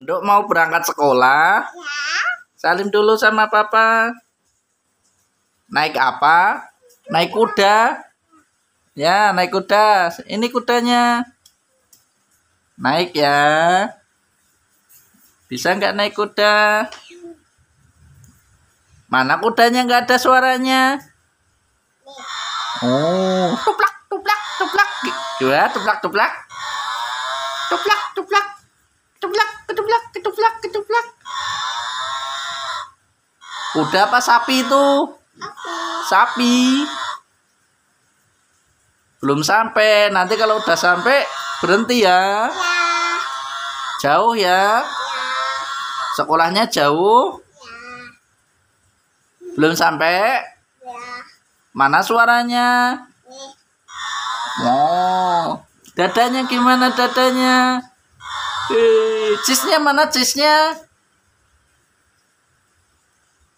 Nduk mau berangkat sekolah? Ya. Salim dulu sama papa. Naik apa? Naik kuda. Ya, naik kuda. Ini kudanya. Naik ya. Bisa nggak naik kuda? Mana kudanya nggak ada suaranya? Oh, tuplak, tuplak, tuplak. Dua, Tuplak, tuplak. Tuplak, tuplak. Kuda apa sapi itu? Sapi. Belum sampai. Nanti kalau udah sampai berhenti ya. Jauh ya. Sekolahnya jauh. Belum sampai. Mana suaranya? oh Dadanya gimana dadanya? Eh, cisnya mana cisnya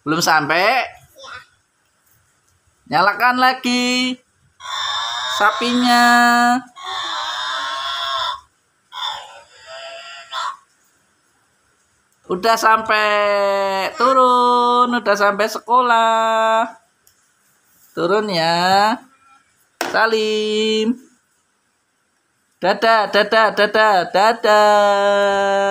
belum sampai? Ya. Nyalakan lagi sapinya. Udah sampai turun, udah sampai sekolah. Turun ya. Salim. Dadah, dadah, dadah, dadah.